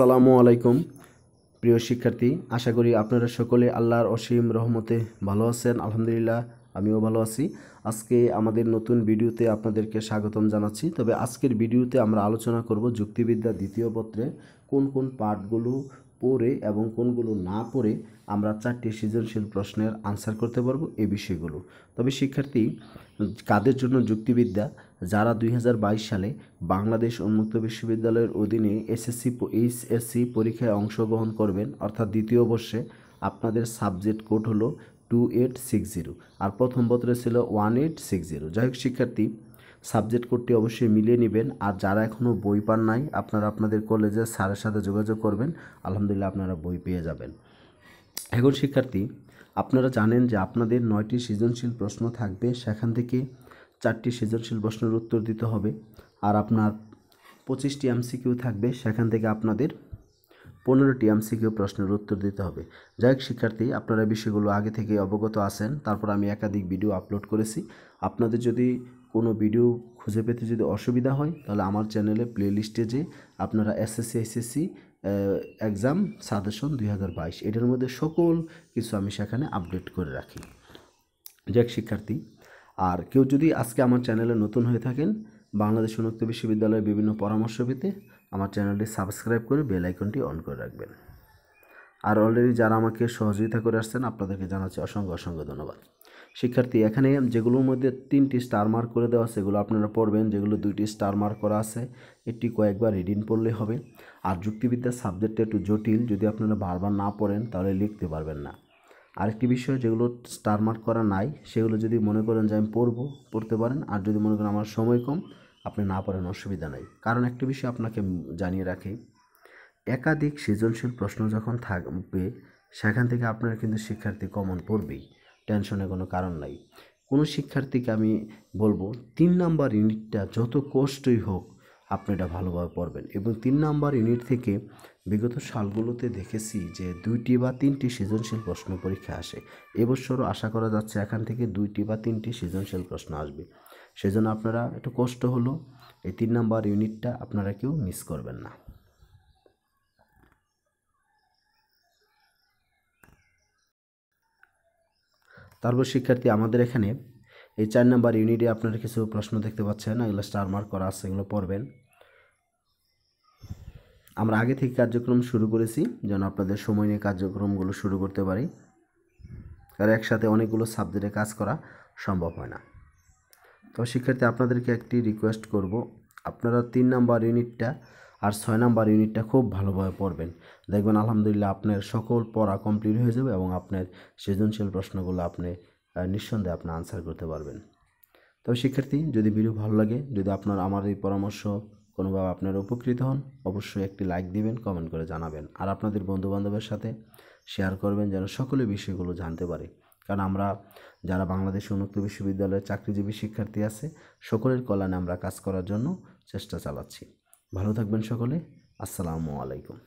আসসালামু আলাইকুম প্রিয় শিক্ষার্থী আশা করি আপনারা সকলে আল্লাহর অসীম রহমতে ভালো আছেন আলহামদুলিল্লাহ আমিও ভালো আছি আজকে আমাদের নতুন ভিডিওতে আপনাদেরকে স্বাগতম জানাচ্ছি তবে আজকের ভিডিওতে আমরা আলোচনা করব যুক্তিবিদ্যা দ্বিতীয় পত্রে কোন কোন পাঠগুলো পড়ে এবং কোনগুলো না পড়ে আমরা চারটি সৃজনশীল প্রশ্নের আনসার করতে পারবো এই বিষয়গুলো তবে শিক্ষার্থী কাদের জন্য যুক্তিবিদ্যা যারা দুই সালে বাংলাদেশ উন্মুক্ত বিশ্ববিদ্যালয়ের অধীনে এসএসসি এইচএসসি পরীক্ষায় অংশগ্রহণ করবেন অর্থাৎ দ্বিতীয় বর্ষে আপনাদের সাবজেক্ট কোড হলো টু এইট সিক্স জিরো আর প্রথম বছরে ছিল ওয়ান এইট সিক্স জিরো যাই হোক শিক্ষার্থী সাবজেক্ট কোডটি অবশ্যই মিলিয়ে নেবেন আর যারা এখনও বই পান নাই আপনারা আপনাদের কলেজের স্যারের সাথে যোগাযোগ করবেন আলহামদুলিল্লাহ আপনারা বই পেয়ে যাবেন এখন শিক্ষার্থী আপনারা জানেন যে আপনাদের নয়টি সৃজনশীল প্রশ্ন থাকবে সেখান থেকে চারটি সৃজনশীল প্রশ্নের উত্তর দিতে হবে আর আপনার পঁচিশটি এমসিকিউ থাকবে সেখান থেকে আপনাদের পনেরোটি এমসিকিউ প্রশ্নের উত্তর দিতে হবে যাই হোক শিক্ষার্থী আপনারা বিষয়গুলো আগে থেকে অবগত আছেন তারপর আমি একাধিক ভিডিও আপলোড করেছি আপনাদের যদি কোনো ভিডিও খুঁজে পেতে যদি অসুবিধা হয় তাহলে আমার চ্যানেলে প্লেলিস্টে যে আপনারা এসএসসি এসএসসি এক্সাম সাদেশন দুই এটার মধ্যে সকল কিছু আমি সেখানে আপডেট করে রাখি যাক শিক্ষার্থী আর কেউ যদি আজকে আমার চ্যানেলে নতুন হয়ে থাকেন বাংলাদেশ উন্নত বিশ্ববিদ্যালয়ের বিভিন্ন পরামর্শ পেতে আমার চ্যানেলটি সাবস্ক্রাইব করে বেল আইকনটি অন করে রাখবেন আর অলরেডি যারা আমাকে সহযোগিতা করে আসছেন আপনাদেরকে জানাচ্ছি অসংখ্য অসংখ্য ধন্যবাদ শিক্ষার্থী এখানে যেগুলোর মধ্যে তিনটি স্টার মার্ক করে দেওয়া আছে সেগুলো আপনারা পড়বেন যেগুলো দুইটি স্টার মার্ক করা আছে একটি কয়েকবার রিডিং পড়লে হবে আর যুক্তিবিদ্যার সাবজেক্টটা একটু জটিল যদি আপনারা বারবার না পড়েন তাহলে লিখতে পারবেন না আরেকটি বিষয় যেগুলো স্টার মার্ক করা নাই সেগুলো যদি মনে করেন যে আমি পড়বো পড়তে পারেন আর যদি মনে করেন আমার সময় কম আপনি না পড়েন অসুবিধা নেই কারণ একটি বিষয় আপনাকে জানিয়ে রাখি একাধিক সৃজনশীল প্রশ্ন যখন থাকবে সেখান থেকে আপনার কিন্তু শিক্ষার্থী কমন পড়বেই টেনশনের কোনো কারণ নাই কোনো শিক্ষার্থীকে আমি বলবো তিন নাম্বার ইউনিটটা যত কষ্টই হোক আপনি এটা ভালোভাবে পড়বেন এবং তিন নাম্বার ইউনিট থেকে বিগত সালগুলোতে দেখেছি যে দুইটি বা তিনটি সৃজনশীল প্রশ্ন পরীক্ষা আসে এবছরও আশা করা যাচ্ছে এখান থেকে দুইটি বা তিনটি সৃজনশীল প্রশ্ন আসবে সেজন্য আপনারা একটু কষ্ট হলো এই তিন নাম্বার ইউনিটটা আপনারা কেউ মিস করবেন না তারপর শিক্ষার্থী আমাদের এখানে এই চার নাম্বার ইউনিটে আপনারা কিছু প্রশ্ন দেখতে পাচ্ছেন এগুলো স্টার মার্ক করা আছে এগুলো পড়বেন আমরা আগে থেকে কার্যক্রম শুরু করেছি যেন আপনাদের সময় নিয়ে কার্যক্রমগুলো শুরু করতে পারি কারণ একসাথে অনেকগুলো সাবজেক্টে কাজ করা সম্ভব হয় না তো শিক্ষার্থী আপনাদেরকে একটি রিকোয়েস্ট করব আপনারা তিন নাম্বার ইউনিটটা আর ছয় নাম্বার ইউনিটটা খুব ভালোভাবে পড়বেন দেখবেন আলহামদুলিল্লাহ আপনার সকল পড়া কমপ্লিট হয়ে যাবে এবং আপনার সৃজনশীল প্রশ্নগুলো আপনি নিঃসন্দেহে আপনি আনসার করতে পারবেন তবে শিক্ষার্থী যদি ভিডিও ভালো লাগে যদি আপনার আমার এই পরামর্শ কোনোভাবে আপনারা উপকৃত হন অবশ্যই একটি লাইক দিবেন কমেন্ট করে জানাবেন আর আপনাদের বন্ধুবান্ধবের সাথে শেয়ার করবেন যেন সকলে বিষয়গুলো জানতে পারে কারণ আমরা যারা বাংলাদেশ উন্মুক্ত বিশ্ববিদ্যালয়ের চাকরিজীবী শিক্ষার্থী আছে সকলের কল্যাণে আমরা কাজ করার জন্য চেষ্টা চালাচ্ছি ভালো থাকবেন সকলে আসসালামু আলাইকুম